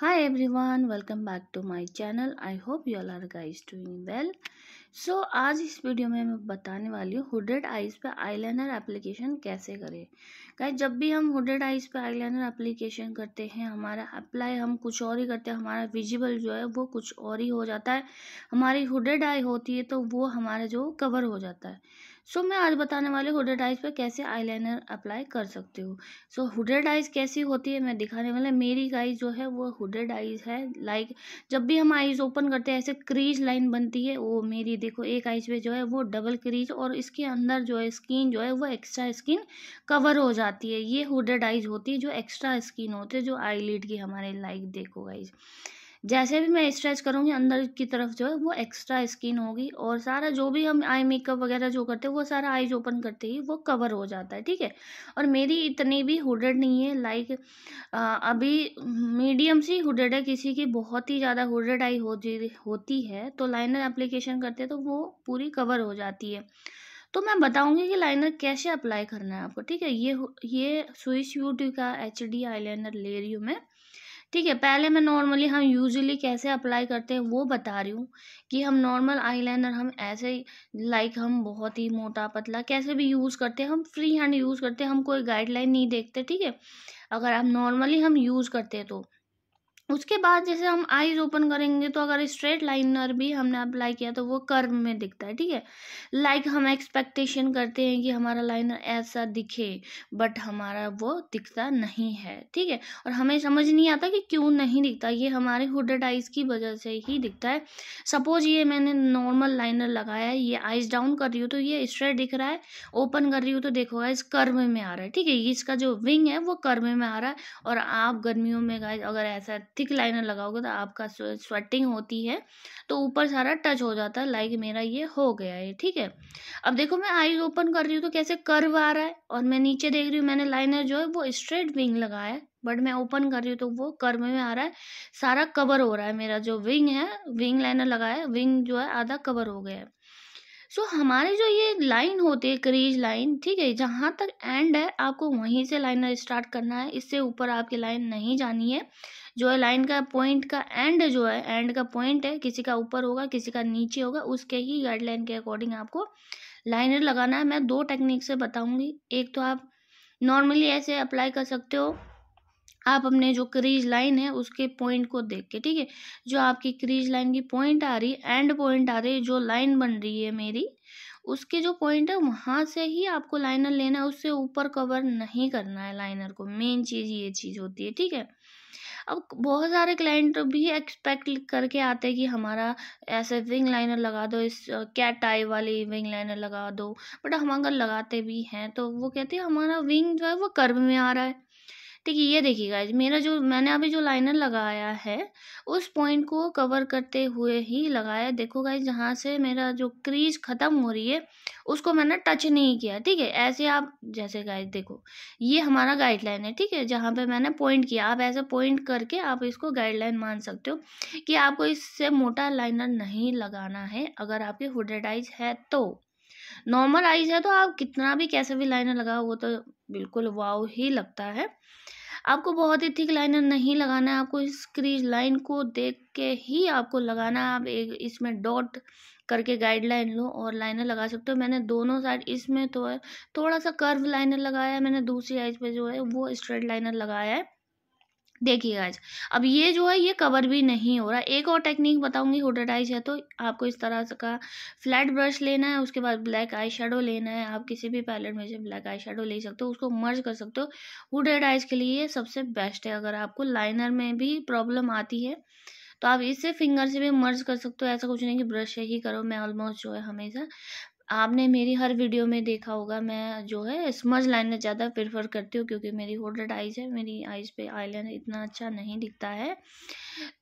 hi everyone welcome back to my channel i hope you all are guys doing well so आज इस video में मैं बताने वाली हूँ हुडेड आइज़ पे आई लाइनर एप्लीकेशन कैसे करें क्या जब भी हम हुडेड आइज़ पे लाइनर एप्लीकेशन करते हैं हमारा अप्लाई हम कुछ और ही करते हैं हमारा विजिबल जो है वो कुछ और ही हो जाता है हमारी हुडेड आई होती है तो वो हमारा जो कवर हो जाता है सो so, मैं आज बताने वाली हुडेड आइज़ पर कैसे आईलाइनर अप्लाई कर सकते हो सो so, हुडेड आइज़ कैसी होती है मैं दिखाने वाला मेरी आइज़ जो है वो हुडेड आइज़ है लाइक like, जब भी हम आइज़ ओपन करते हैं ऐसे क्रीज लाइन बनती है वो मेरी देखो एक आइज़ पे जो है वो डबल क्रीज और इसके अंदर जो है स्किन जो है वो एक्स्ट्रा स्किन कवर हो जाती है ये हुडेड आइज़ होती है जो एक्स्ट्रा स्किन होती है जो आई की हमारे लाइक देखो आइज़ जैसे भी मैं स्ट्रेच करूँगी अंदर की तरफ जो है वो एक्स्ट्रा स्किन होगी और सारा जो भी हम आई मेकअप वगैरह जो करते हैं वो सारा आईज ओपन करते ही वो कवर हो जाता है ठीक है और मेरी इतनी भी हुडेड नहीं है लाइक अभी मीडियम सी हुडेड है किसी की बहुत ही ज़्यादा हुडेड आई हो होती है तो लाइनर अप्लीकेशन करते हैं तो वो पूरी कवर हो जाती है तो मैं बताऊंगी कि लाइनर कैसे अप्लाई करना है आपको ठीक है ये ये स्विश ब्यूटी का एच डी आई ले रही हूँ मैं ठीक है पहले मैं नॉर्मली हम यूजुअली कैसे अप्लाई करते हैं वो बता रही हूँ कि हम नॉर्मल आईलाइनर हम ऐसे लाइक हम बहुत ही मोटा पतला कैसे भी यूज़ करते हैं हम फ्री हैंड यूज़ करते हैं हम कोई गाइडलाइन नहीं देखते ठीक है अगर हम नॉर्मली हम यूज़ करते हैं तो उसके बाद जैसे हम आईज ओपन करेंगे तो अगर स्ट्रेट लाइनर भी हमने अप्लाई किया तो वो कर्व में दिखता है ठीक है लाइक हम एक्सपेक्टेशन करते हैं कि हमारा लाइनर ऐसा दिखे बट हमारा वो दिखता नहीं है ठीक है और हमें समझ नहीं आता कि क्यों नहीं दिखता ये हमारे हुडेड आइज की वजह से ही दिखता है सपोज ये मैंने नॉर्मल लाइनर लगाया है ये आइज डाउन कर रही हूँ तो ये स्ट्रेट दिख रहा है ओपन कर रही हूँ तो देखो गाइज कर्व में आ रहा है ठीक है इसका जो विंग है वो कर्व में आ रहा है और आप गर्मियों में गाइज अगर ऐसा थिक लाइनर लगाओगे तो आपका स्वेटिंग होती है तो ऊपर सारा टच हो जाता है लाइक मेरा ये हो गया है ठीक है अब देखो मैं आईज ओपन कर रही हूँ तो कैसे कर्व आ रहा है और मैं नीचे देख रही हूँ मैंने लाइनर जो है वो स्ट्रेट विंग लगाया है बट मैं ओपन कर रही हूँ तो वो कर्व में आ रहा है सारा कवर हो रहा है मेरा जो विंग है विंग लाइनर लगाया है विंग जो है आधा कवर हो गया है सो so, हमारे जो ये लाइन होती है क्रीज लाइन ठीक है जहाँ तक एंड है आपको वहीं से लाइनर स्टार्ट करना है इससे ऊपर आपकी लाइन नहीं जानी है जो है लाइन का पॉइंट का एंड जो है एंड का पॉइंट है किसी का ऊपर होगा किसी का नीचे होगा उसके ही गाइडलाइन के अकॉर्डिंग आपको लाइनर लगाना है मैं दो टेक्निक से बताऊँगी एक तो आप नॉर्मली ऐसे अप्लाई कर सकते हो आप अपने जो क्रीज लाइन है उसके पॉइंट को देख के ठीक है जो आपकी क्रीज लाइन की पॉइंट आ रही है एंड पॉइंट आ रही है जो लाइन बन रही है मेरी उसके जो पॉइंट है वहाँ से ही आपको लाइनर लेना है उससे ऊपर कवर नहीं करना है लाइनर को मेन चीज़ ये चीज़ होती है ठीक है अब बहुत सारे क्लाइंट भी एक्सपेक्ट करके आते हैं कि हमारा ऐसे विंग लाइनर लगा दो इस क्या आई वाली विंग लाइनर लगा दो बट हम अगर लगाते भी हैं तो वो कहते हैं हमारा विंग जो है वो कर्व में आ रहा है देखिए ये देखिए गाइज मेरा जो मैंने अभी जो लाइनर लगाया है उस पॉइंट को कवर करते हुए ही लगाया देखो गाइज जहाँ से मेरा जो क्रीज ख़त्म हो रही है उसको मैंने टच नहीं किया ठीक है ऐसे आप जैसे गाइज देखो ये हमारा गाइडलाइन है ठीक है जहाँ पे मैंने पॉइंट किया आप ऐसे पॉइंट करके आप इसको गाइडलाइन मान सकते हो कि आपको इससे मोटा लाइनर नहीं लगाना है अगर आपकी हुडेडाइज है तो नॉर्मल आइज है तो आप कितना भी कैसे भी लाइनर लगाओ वो तो बिल्कुल वाव ही लगता है आपको बहुत ही थिक लाइनर नहीं लगाना है आपको इस क्रीज लाइन को देख के ही आपको लगाना है आप एक इसमें डॉट करके गाइडलाइन लो और लाइनर लगा सकते हो मैंने दोनों साइड इसमें तो है थोड़ा सा कर्व लाइनर लगाया है मैंने दूसरी आइज पे जो है वो स्ट्रेट लाइनर लगाया है देखिए आज अब ये जो है ये कवर भी नहीं हो रहा एक और टेक्निक बताऊंगी हुडाडाइज है तो आपको इस तरह का फ्लैट ब्रश लेना है उसके बाद ब्लैक आई शेडो लेना है आप किसी भी पैलेट में से ब्लैक आई शेडो ले सकते हो उसको मर्ज कर सकते हो हुडाडाइज के लिए ये सबसे बेस्ट है अगर आपको लाइनर में भी प्रॉब्लम आती है तो आप इससे फिंगर से भी मर्ज कर सकते हो ऐसा कुछ नहीं कि ब्रश से ही करो मैं ऑलमोस्ट जो है हमेशा आपने मेरी हर वीडियो में देखा होगा मैं जो है स्मज लाइनर ज़्यादा प्रेफर करती हूँ क्योंकि मेरी होल्डेड आइज़ है मेरी आइज़ पे आईलाइनर इतना अच्छा नहीं दिखता है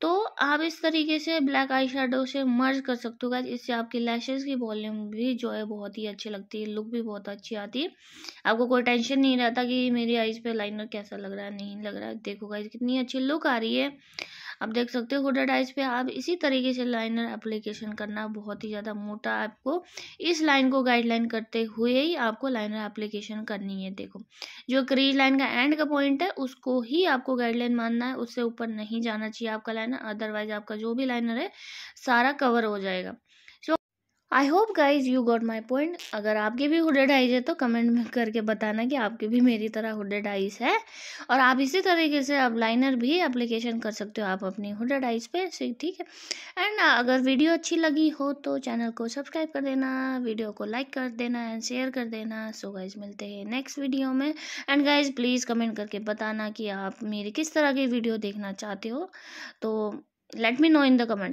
तो आप इस तरीके से ब्लैक आई से मर्ज कर सकते हो इससे आपकी लैशेज़ की वॉल्यूम भी जो है बहुत ही अच्छी लगती है लुक भी बहुत अच्छी आती है आपको कोई टेंशन नहीं रहता कि मेरी आइज़ पर लाइनर कैसा लग रहा है नहीं लग रहा है देखोगा कितनी अच्छी लुक आ रही है आप देख सकते हो हुडेड आइज पे आप इसी तरीके से लाइनर एप्लीकेशन करना बहुत ही ज़्यादा मोटा आपको इस लाइन को गाइडलाइन करते हुए ही आपको लाइनर एप्लीकेशन करनी है देखो जो क्रीज लाइन का एंड का पॉइंट है उसको ही आपको गाइडलाइन मानना है उससे ऊपर नहीं जाना चाहिए आपका लाइनर अदरवाइज आपका जो भी लाइनर है सारा कवर हो जाएगा I hope guys you got my point अगर आपके भी हुडेड आइज है तो कमेंट में करके बताना कि आपके भी मेरी तरह हुडेड आइज है और आप इसी तरीके से आप लाइनर भी अप्लीकेशन कर सकते हो आप अपनी हुडेड आइज पे ठीक है एंड uh, अगर वीडियो अच्छी लगी हो तो चैनल को सब्सक्राइब कर देना वीडियो को लाइक कर देना एंड शेयर कर देना सो so गाइज मिलते हैं नेक्स्ट वीडियो में एंड गाइज प्लीज़ कमेंट करके बताना कि आप मेरी किस तरह की वीडियो देखना चाहते हो तो let me know in the comments